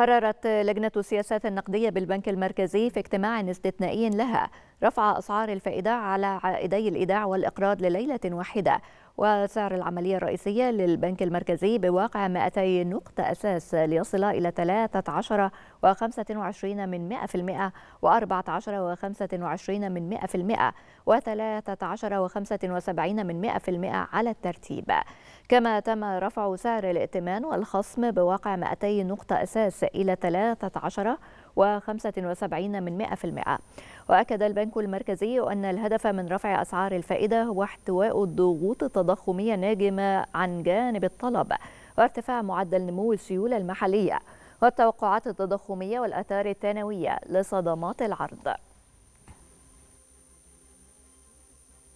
قررت لجنة السياسات النقدية بالبنك المركزي في اجتماع استثنائي لها رفع أسعار الفائدة على عائدي الإيداع والإقراض لليلة واحدة وسعر العملية الرئيسية للبنك المركزي بواقع 200 نقطة أساس ليصل إلى 13 و25 من 100% و14 و25 من 100% و13 و75 من 100% على الترتيب كما تم رفع سعر الائتمان والخصم بواقع 200 نقطة أساس إلى 13 من 100% وأكد البنك المركزي أن الهدف من رفع أسعار الفائدة هو احتواء الضغوط التضخمية الناجمة عن جانب الطلب وارتفاع معدل نمو السيولة المحلية والتوقعات التضخمية والآثار الثانوية لصدمات العرض